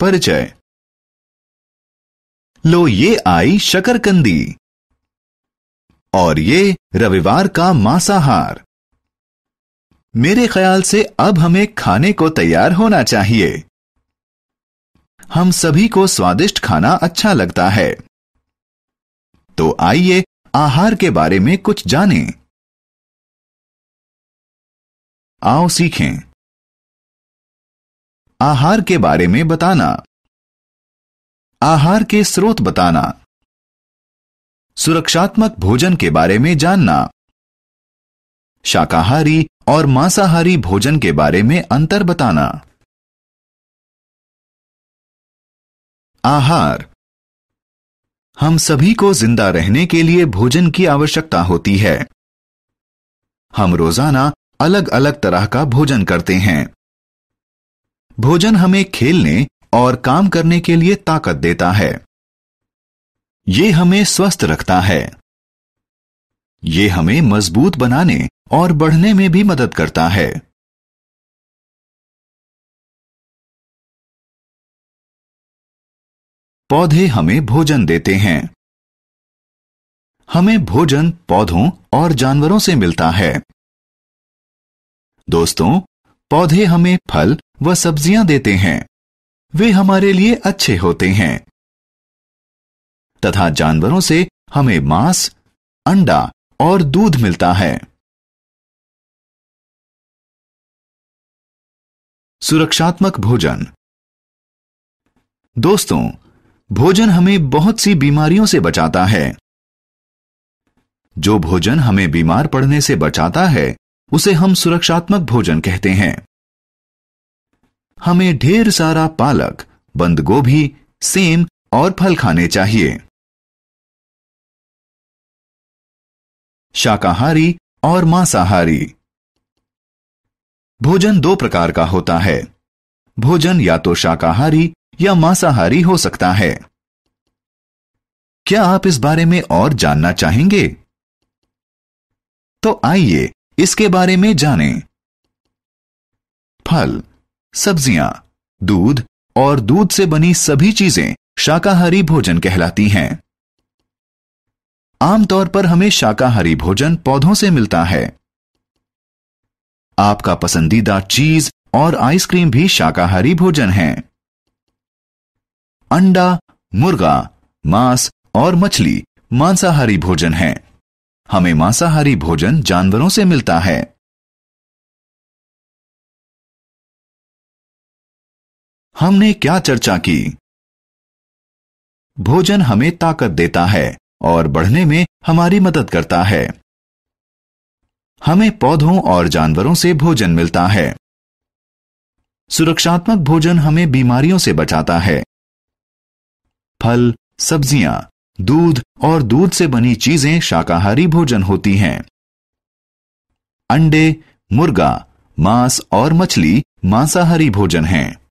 परिचय लो ये आई शकरकंदी और ये रविवार का मांसाहार मेरे ख्याल से अब हमें खाने को तैयार होना चाहिए हम सभी को स्वादिष्ट खाना अच्छा लगता है तो आइए आहार के बारे में कुछ जानें। आओ सीखें आहार के बारे में बताना आहार के स्रोत बताना सुरक्षात्मक भोजन के बारे में जानना शाकाहारी और मांसाहारी भोजन के बारे में अंतर बताना आहार हम सभी को जिंदा रहने के लिए भोजन की आवश्यकता होती है हम रोजाना अलग अलग तरह का भोजन करते हैं भोजन हमें खेलने और काम करने के लिए ताकत देता है ये हमें स्वस्थ रखता है ये हमें मजबूत बनाने और बढ़ने में भी मदद करता है पौधे हमें भोजन देते हैं हमें भोजन पौधों और जानवरों से मिलता है दोस्तों पौधे हमें फल व सब्जियां देते हैं वे हमारे लिए अच्छे होते हैं तथा जानवरों से हमें मांस अंडा और दूध मिलता है सुरक्षात्मक भोजन दोस्तों भोजन हमें बहुत सी बीमारियों से बचाता है जो भोजन हमें बीमार पड़ने से बचाता है उसे हम सुरक्षात्मक भोजन कहते हैं हमें ढेर सारा पालक बंद गोभी सेम और फल खाने चाहिए शाकाहारी और मांसाहारी भोजन दो प्रकार का होता है भोजन या तो शाकाहारी या मांसाहारी हो सकता है क्या आप इस बारे में और जानना चाहेंगे तो आइए इसके बारे में जानें। फल सब्जियां दूध और दूध से बनी सभी चीजें शाकाहारी भोजन कहलाती हैं आमतौर पर हमें शाकाहारी भोजन पौधों से मिलता है आपका पसंदीदा चीज और आइसक्रीम भी शाकाहारी भोजन है अंडा मुर्गा मांस और मछली मांसाहारी भोजन है हमें मांसाहारी भोजन जानवरों से मिलता है हमने क्या चर्चा की भोजन हमें ताकत देता है और बढ़ने में हमारी मदद करता है हमें पौधों और जानवरों से भोजन मिलता है सुरक्षात्मक भोजन हमें बीमारियों से बचाता है फल सब्जियां दूध और दूध से बनी चीजें शाकाहारी भोजन होती हैं अंडे मुर्गा मांस और मछली मांसाहारी भोजन हैं